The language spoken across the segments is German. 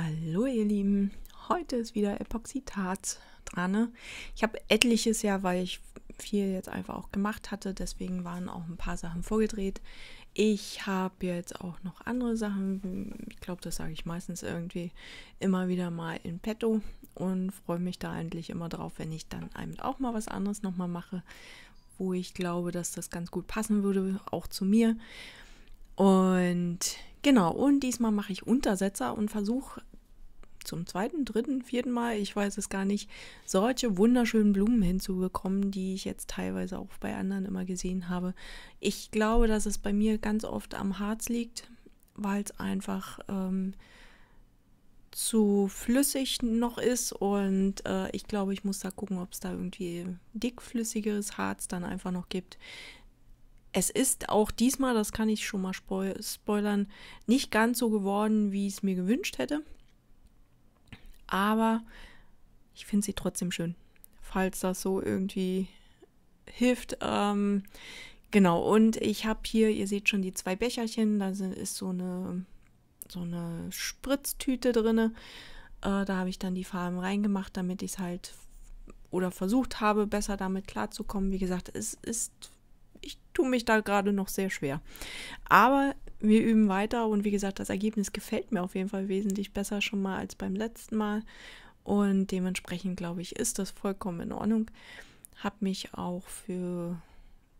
Hallo ihr Lieben, heute ist wieder Epoxidat dran. Ne? Ich habe etliches ja, weil ich viel jetzt einfach auch gemacht hatte, deswegen waren auch ein paar Sachen vorgedreht. Ich habe jetzt auch noch andere Sachen, ich glaube, das sage ich meistens irgendwie immer wieder mal in petto und freue mich da eigentlich immer drauf, wenn ich dann auch mal was anderes nochmal mache, wo ich glaube, dass das ganz gut passen würde, auch zu mir. Und Genau, und diesmal mache ich Untersetzer und versuche zum zweiten, dritten, vierten Mal, ich weiß es gar nicht, solche wunderschönen Blumen hinzubekommen, die ich jetzt teilweise auch bei anderen immer gesehen habe. Ich glaube, dass es bei mir ganz oft am Harz liegt, weil es einfach ähm, zu flüssig noch ist und äh, ich glaube, ich muss da gucken, ob es da irgendwie dickflüssigeres Harz dann einfach noch gibt. Es ist auch diesmal, das kann ich schon mal spoilern, nicht ganz so geworden, wie ich es mir gewünscht hätte aber ich finde sie trotzdem schön, falls das so irgendwie hilft. Ähm, genau, und ich habe hier, ihr seht schon die zwei Becherchen, da ist so eine, so eine Spritztüte drin. Äh, da habe ich dann die Farben reingemacht, damit ich es halt oder versucht habe, besser damit klarzukommen. Wie gesagt, es ist, ich tue mich da gerade noch sehr schwer. Aber wir üben weiter und wie gesagt, das Ergebnis gefällt mir auf jeden Fall wesentlich besser schon mal als beim letzten Mal. Und dementsprechend glaube ich, ist das vollkommen in Ordnung. Habe mich auch für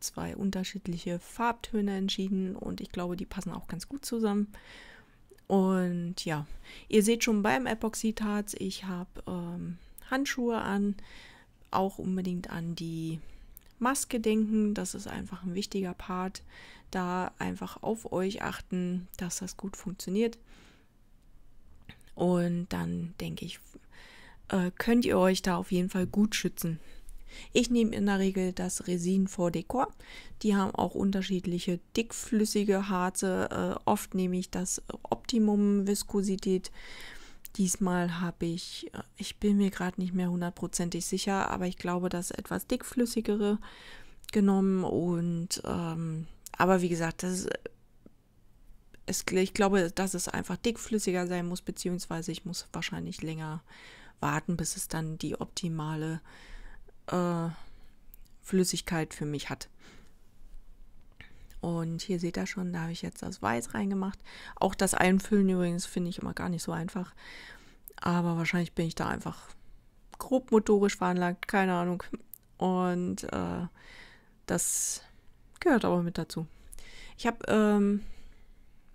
zwei unterschiedliche Farbtöne entschieden und ich glaube, die passen auch ganz gut zusammen. Und ja, ihr seht schon beim Epoxidharz, ich habe ähm, Handschuhe an, auch unbedingt an die Maske denken, das ist einfach ein wichtiger Part. Da einfach auf euch achten, dass das gut funktioniert. Und dann denke ich, äh, könnt ihr euch da auf jeden Fall gut schützen. Ich nehme in der Regel das Resin vor Dekor. Die haben auch unterschiedliche dickflüssige Harze. Äh, oft nehme ich das Optimum Viskosität Diesmal habe ich, äh, ich bin mir gerade nicht mehr hundertprozentig sicher, aber ich glaube, das etwas dickflüssigere genommen und ähm, aber wie gesagt, das ist, ich glaube, dass es einfach dickflüssiger sein muss, beziehungsweise ich muss wahrscheinlich länger warten, bis es dann die optimale äh, Flüssigkeit für mich hat. Und hier seht ihr schon, da habe ich jetzt das Weiß reingemacht. Auch das Einfüllen übrigens finde ich immer gar nicht so einfach. Aber wahrscheinlich bin ich da einfach grob motorisch veranlagt, keine Ahnung. Und äh, das gehört aber mit dazu. Ich habe ähm,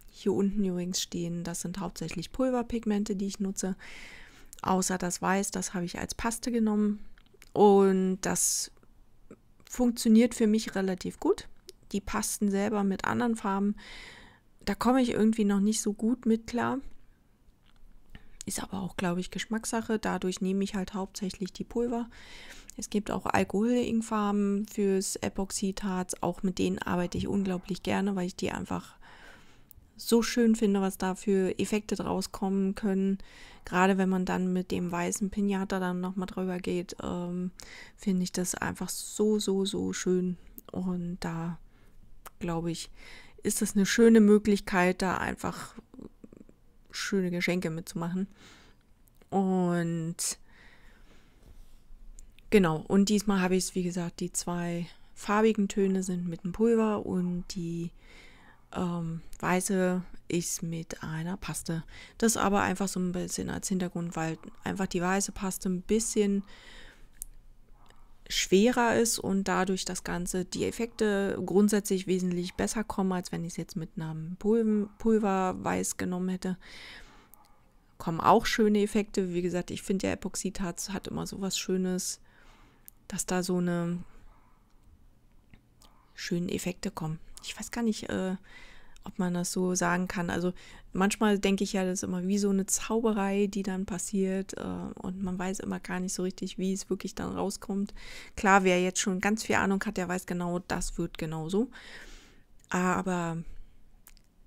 hier unten übrigens stehen, das sind hauptsächlich Pulverpigmente, die ich nutze. Außer das Weiß, das habe ich als Paste genommen. Und das funktioniert für mich relativ gut die Pasten selber mit anderen Farben. Da komme ich irgendwie noch nicht so gut mit klar. Ist aber auch, glaube ich, Geschmackssache. Dadurch nehme ich halt hauptsächlich die Pulver. Es gibt auch Farben fürs Epoxidharz. Auch mit denen arbeite ich unglaublich gerne, weil ich die einfach so schön finde, was da für Effekte draus kommen können. Gerade wenn man dann mit dem weißen Pinata dann nochmal drüber geht, ähm, finde ich das einfach so, so, so schön. Und da glaube ich, ist das eine schöne Möglichkeit, da einfach schöne Geschenke mitzumachen. Und genau, und diesmal habe ich es, wie gesagt, die zwei farbigen Töne sind mit einem Pulver und die ähm, weiße ist mit einer Paste. Das aber einfach so ein bisschen als Hintergrund, weil einfach die weiße Paste ein bisschen schwerer ist und dadurch das Ganze die Effekte grundsätzlich wesentlich besser kommen, als wenn ich es jetzt mit einem Pulver, weiß genommen hätte. Kommen auch schöne Effekte. Wie gesagt, ich finde ja Epoxidharz hat immer so was Schönes, dass da so eine schönen Effekte kommen. Ich weiß gar nicht, äh, ob man das so sagen kann. Also manchmal denke ich ja, das ist immer wie so eine Zauberei, die dann passiert äh, und man weiß immer gar nicht so richtig, wie es wirklich dann rauskommt. Klar, wer jetzt schon ganz viel Ahnung hat, der weiß genau, das wird genauso. Aber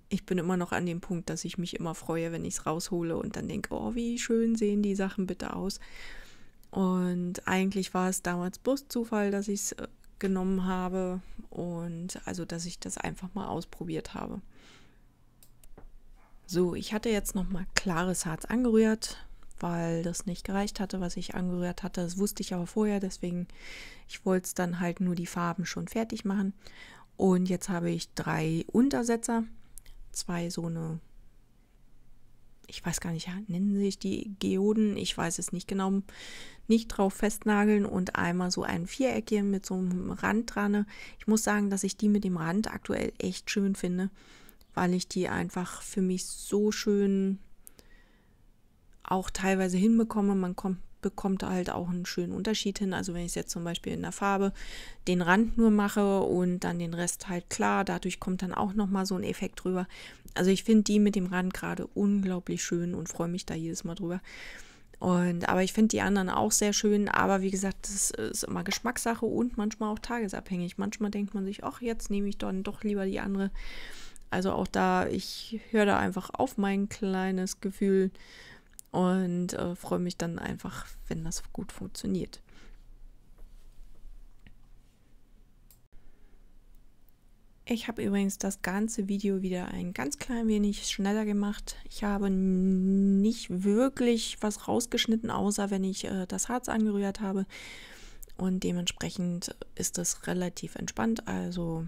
ich bin immer noch an dem Punkt, dass ich mich immer freue, wenn ich es raushole und dann denke, oh, wie schön sehen die Sachen bitte aus. Und eigentlich war es damals bloß Zufall, dass ich es äh, genommen habe und also, dass ich das einfach mal ausprobiert habe. So, ich hatte jetzt noch mal klares Harz angerührt, weil das nicht gereicht hatte, was ich angerührt hatte. Das wusste ich aber vorher, deswegen ich wollte es dann halt nur die Farben schon fertig machen. Und jetzt habe ich drei Untersetzer, zwei so eine ich weiß gar nicht, nennen sich die Geoden, ich weiß es nicht genau, nicht drauf festnageln und einmal so ein Viereckchen mit so einem Rand dran. Ich muss sagen, dass ich die mit dem Rand aktuell echt schön finde, weil ich die einfach für mich so schön auch teilweise hinbekomme. Man kommt bekommt halt auch einen schönen Unterschied hin. Also wenn ich jetzt zum Beispiel in der Farbe den Rand nur mache und dann den Rest halt klar, dadurch kommt dann auch nochmal so ein Effekt drüber. Also ich finde die mit dem Rand gerade unglaublich schön und freue mich da jedes Mal drüber. Und, aber ich finde die anderen auch sehr schön. Aber wie gesagt, das ist immer Geschmackssache und manchmal auch tagesabhängig. Manchmal denkt man sich, ach, jetzt nehme ich dann doch lieber die andere. Also auch da, ich höre da einfach auf mein kleines Gefühl und äh, freue mich dann einfach, wenn das gut funktioniert. Ich habe übrigens das ganze Video wieder ein ganz klein wenig schneller gemacht. Ich habe nicht wirklich was rausgeschnitten, außer wenn ich äh, das Harz angerührt habe. Und dementsprechend ist es relativ entspannt. Also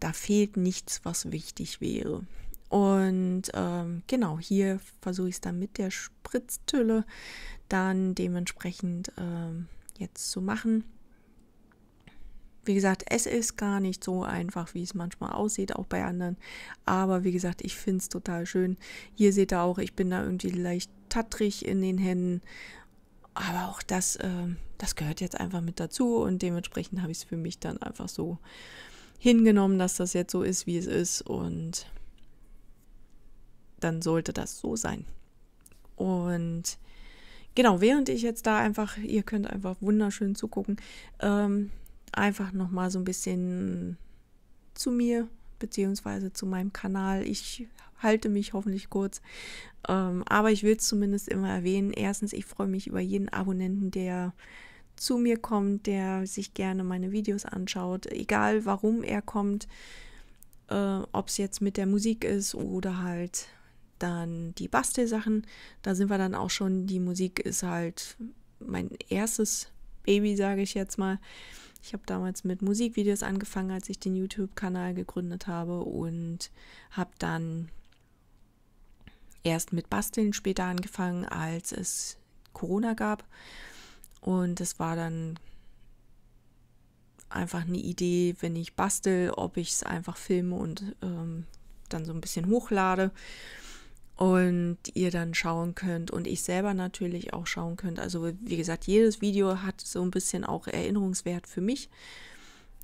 da fehlt nichts, was wichtig wäre. Und ähm, genau, hier versuche ich es dann mit der Spritztülle dann dementsprechend ähm, jetzt zu machen. Wie gesagt, es ist gar nicht so einfach, wie es manchmal aussieht, auch bei anderen. Aber wie gesagt, ich finde es total schön. Hier seht ihr auch, ich bin da irgendwie leicht tattrig in den Händen. Aber auch das, äh, das gehört jetzt einfach mit dazu und dementsprechend habe ich es für mich dann einfach so hingenommen, dass das jetzt so ist, wie es ist. Und dann sollte das so sein. Und genau, während ich jetzt da einfach, ihr könnt einfach wunderschön zugucken, ähm, einfach nochmal so ein bisschen zu mir beziehungsweise zu meinem Kanal. Ich halte mich hoffentlich kurz. Ähm, aber ich will es zumindest immer erwähnen. Erstens, ich freue mich über jeden Abonnenten, der zu mir kommt, der sich gerne meine Videos anschaut, egal warum er kommt, äh, ob es jetzt mit der Musik ist oder halt dann die Bastelsachen, da sind wir dann auch schon. Die Musik ist halt mein erstes Baby, sage ich jetzt mal. Ich habe damals mit Musikvideos angefangen, als ich den YouTube-Kanal gegründet habe und habe dann erst mit Basteln später angefangen, als es Corona gab. Und es war dann einfach eine Idee, wenn ich bastel, ob ich es einfach filme und ähm, dann so ein bisschen hochlade und ihr dann schauen könnt und ich selber natürlich auch schauen könnt. Also wie gesagt, jedes Video hat so ein bisschen auch Erinnerungswert für mich,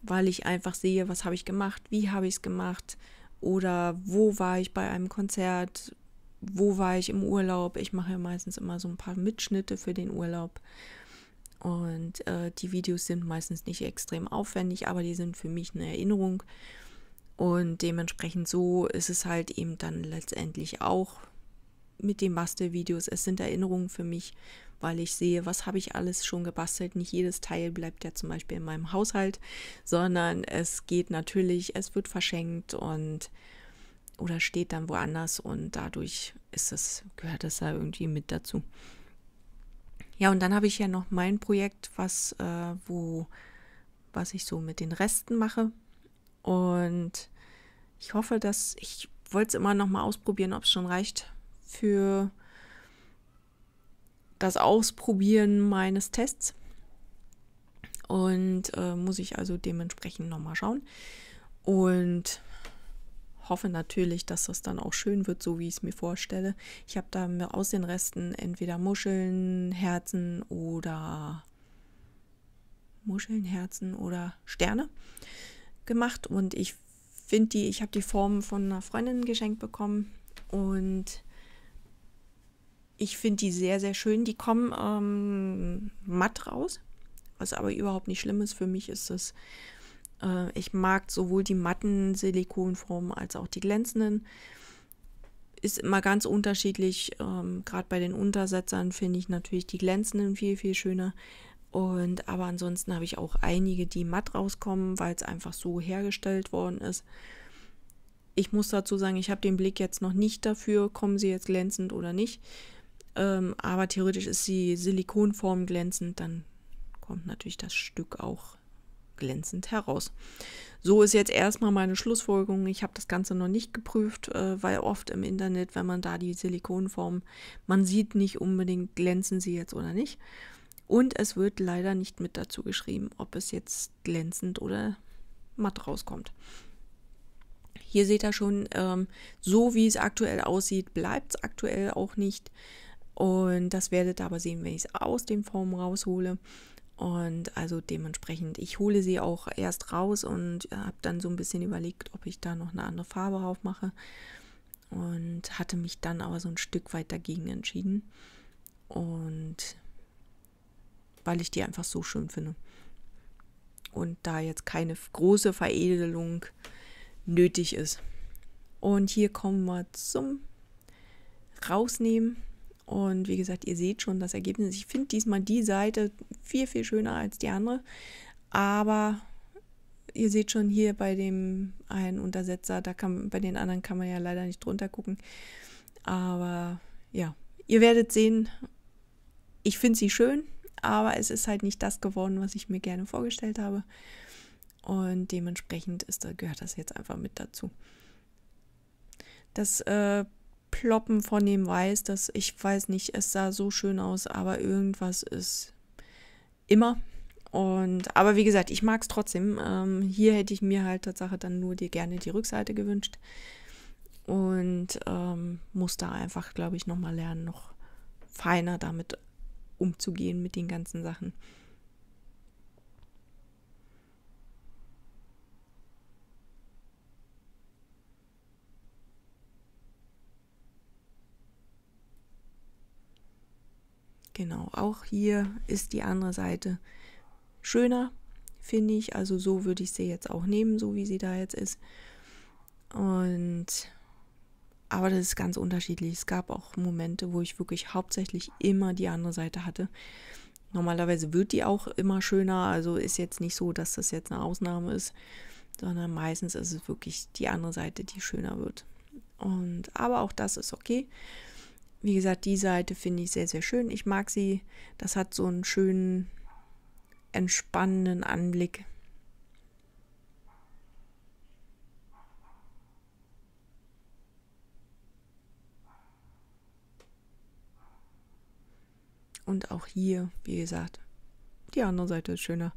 weil ich einfach sehe, was habe ich gemacht, wie habe ich es gemacht oder wo war ich bei einem Konzert, wo war ich im Urlaub. Ich mache ja meistens immer so ein paar Mitschnitte für den Urlaub. Und äh, die Videos sind meistens nicht extrem aufwendig, aber die sind für mich eine Erinnerung. Und dementsprechend so ist es halt eben dann letztendlich auch mit den Bastelvideos. Es sind Erinnerungen für mich, weil ich sehe, was habe ich alles schon gebastelt. Nicht jedes Teil bleibt ja zum Beispiel in meinem Haushalt, sondern es geht natürlich, es wird verschenkt und oder steht dann woanders und dadurch ist das, gehört das da irgendwie mit dazu. Ja, und dann habe ich ja noch mein Projekt, was, äh, wo, was ich so mit den Resten mache. Und ich hoffe, dass ich wollte es immer noch mal ausprobieren, ob es schon reicht für das Ausprobieren meines Tests. Und äh, muss ich also dementsprechend noch mal schauen. Und hoffe natürlich, dass das dann auch schön wird, so wie ich es mir vorstelle. Ich habe da aus den Resten entweder Muscheln, Herzen oder Muscheln, Herzen oder Sterne gemacht und ich finde die, ich habe die Form von einer Freundin geschenkt bekommen und ich finde die sehr, sehr schön. Die kommen ähm, matt raus, was aber überhaupt nicht schlimm ist. Für mich ist es, äh, ich mag sowohl die matten Silikonformen als auch die glänzenden. Ist immer ganz unterschiedlich. Ähm, Gerade bei den Untersetzern finde ich natürlich die glänzenden viel, viel schöner. Und aber ansonsten habe ich auch einige, die matt rauskommen, weil es einfach so hergestellt worden ist. Ich muss dazu sagen, ich habe den Blick jetzt noch nicht dafür, kommen sie jetzt glänzend oder nicht. Ähm, aber theoretisch ist sie Silikonform glänzend, dann kommt natürlich das Stück auch glänzend heraus. So ist jetzt erstmal meine Schlussfolgerung. Ich habe das Ganze noch nicht geprüft, äh, weil oft im Internet, wenn man da die Silikonform, man sieht nicht unbedingt, glänzen sie jetzt oder nicht. Und es wird leider nicht mit dazu geschrieben, ob es jetzt glänzend oder matt rauskommt. Hier seht ihr schon, ähm, so wie es aktuell aussieht, bleibt es aktuell auch nicht. Und das werdet ihr aber sehen, wenn ich es aus dem Form raushole. Und also dementsprechend, ich hole sie auch erst raus und äh, habe dann so ein bisschen überlegt, ob ich da noch eine andere Farbe drauf mache. Und hatte mich dann aber so ein Stück weit dagegen entschieden. Und weil ich die einfach so schön finde. Und da jetzt keine große Veredelung nötig ist. Und hier kommen wir zum Rausnehmen. Und wie gesagt, ihr seht schon das Ergebnis. Ich finde diesmal die Seite viel, viel schöner als die andere. Aber ihr seht schon hier bei dem einen Untersetzer, da kann, bei den anderen kann man ja leider nicht drunter gucken. Aber ja, ihr werdet sehen, ich finde sie schön aber es ist halt nicht das geworden, was ich mir gerne vorgestellt habe. Und dementsprechend ist, gehört das jetzt einfach mit dazu. Das äh, Ploppen von dem Weiß, das ich weiß nicht, es sah so schön aus, aber irgendwas ist immer. Und aber wie gesagt, ich mag es trotzdem. Ähm, hier hätte ich mir halt Tatsache dann nur die gerne die Rückseite gewünscht und ähm, muss da einfach, glaube ich, nochmal lernen, noch feiner damit umzugehen mit den ganzen Sachen. Genau, auch hier ist die andere Seite schöner, finde ich. Also so würde ich sie jetzt auch nehmen, so wie sie da jetzt ist. Und aber das ist ganz unterschiedlich. Es gab auch Momente, wo ich wirklich hauptsächlich immer die andere Seite hatte. Normalerweise wird die auch immer schöner, also ist jetzt nicht so, dass das jetzt eine Ausnahme ist, sondern meistens ist es wirklich die andere Seite, die schöner wird. Und aber auch das ist okay. Wie gesagt, die Seite finde ich sehr sehr schön. Ich mag sie. Das hat so einen schönen entspannenden Anblick. Und auch hier, wie gesagt, die andere Seite ist schöner.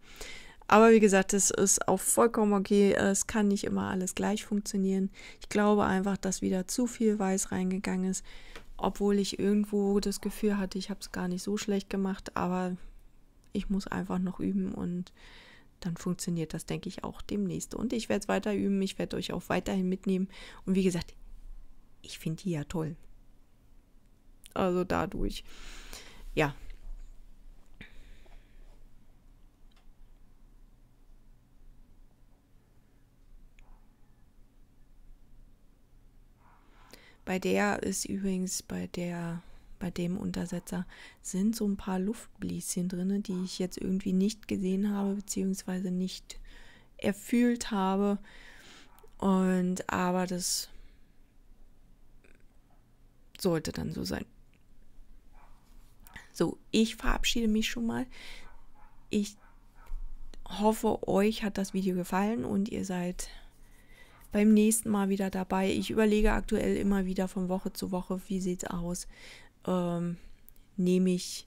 Aber wie gesagt, es ist auch vollkommen okay. Es kann nicht immer alles gleich funktionieren. Ich glaube einfach, dass wieder zu viel Weiß reingegangen ist, obwohl ich irgendwo das Gefühl hatte, ich habe es gar nicht so schlecht gemacht, aber ich muss einfach noch üben und dann funktioniert das, denke ich, auch demnächst. Und ich werde es weiter üben, ich werde euch auch weiterhin mitnehmen. Und wie gesagt, ich finde die ja toll. Also dadurch ja. Bei der ist übrigens bei der bei dem Untersetzer sind so ein paar Luftbläschen drin, die ich jetzt irgendwie nicht gesehen habe, beziehungsweise nicht erfüllt habe. Und aber das sollte dann so sein. So, ich verabschiede mich schon mal. Ich hoffe, euch hat das Video gefallen und ihr seid beim nächsten Mal wieder dabei. Ich überlege aktuell immer wieder von Woche zu Woche, wie sieht es aus. Ähm, nehme ich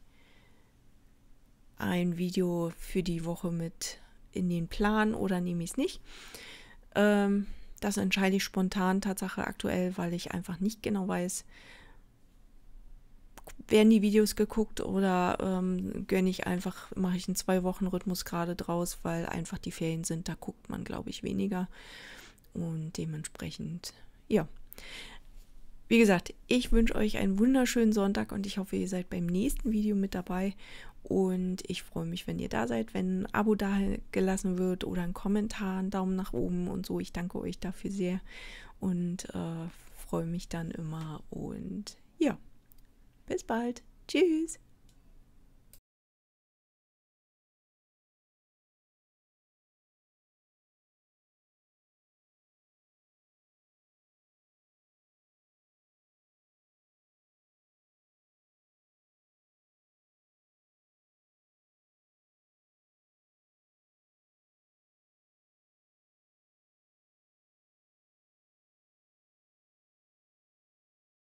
ein Video für die Woche mit in den Plan oder nehme ich es nicht. Ähm, das entscheide ich spontan, Tatsache aktuell, weil ich einfach nicht genau weiß, werden die Videos geguckt oder ähm, gönne ich einfach, mache ich einen Zwei-Wochen-Rhythmus gerade draus, weil einfach die Ferien sind, da guckt man, glaube ich, weniger. Und dementsprechend, ja. Wie gesagt, ich wünsche euch einen wunderschönen Sonntag und ich hoffe, ihr seid beim nächsten Video mit dabei. Und ich freue mich, wenn ihr da seid, wenn ein Abo da gelassen wird oder ein Kommentar, einen Daumen nach oben und so. Ich danke euch dafür sehr und äh, freue mich dann immer. Und ja. Bis bald. Tschüss.